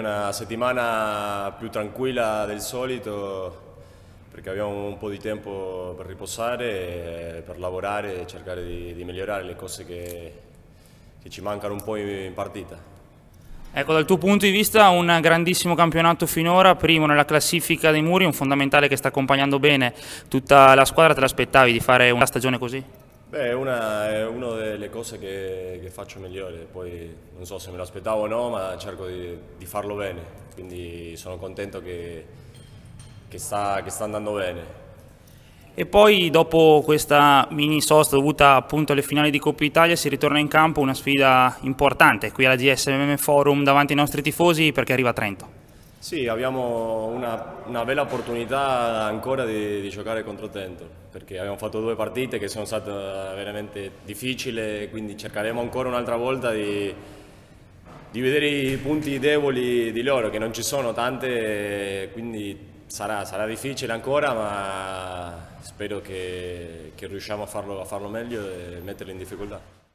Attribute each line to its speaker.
Speaker 1: Una settimana più tranquilla del solito perché abbiamo un po' di tempo per riposare, eh, per lavorare e cercare di, di migliorare le cose che, che, ci mancano un po' in, in partita.
Speaker 2: Ecco, dal tuo punto di vista un grandissimo campionato finora, primo nella classifica dei muri, un fondamentale che sta accompagnando bene tutta la squadra, te l'aspettavi di fare una stagione così?
Speaker 1: Beh, è una, è una delle cose che, che, faccio migliore, poi non so se me lo aspettavo o no, ma cerco di, di farlo bene, quindi sono contento che, che, sta, che sta andando bene.
Speaker 2: E poi dopo questa mini sosta dovuta appunto alle finali di Coppa Italia si ritorna in campo una sfida importante qui alla GSMM Forum davanti ai nostri tifosi perché arriva Trento.
Speaker 1: Sì, abbiamo una, una bella opportunità ancora di, di, giocare contro Tento, perché abbiamo fatto due partite che sono state eh, veramente difficili, quindi cercheremo ancora un'altra volta di, di, vedere i punti deboli di loro, che non ci sono tante, quindi sarà, sarà difficile ancora, ma spero che, che riusciamo a farlo, a farlo meglio e metterli in difficoltà.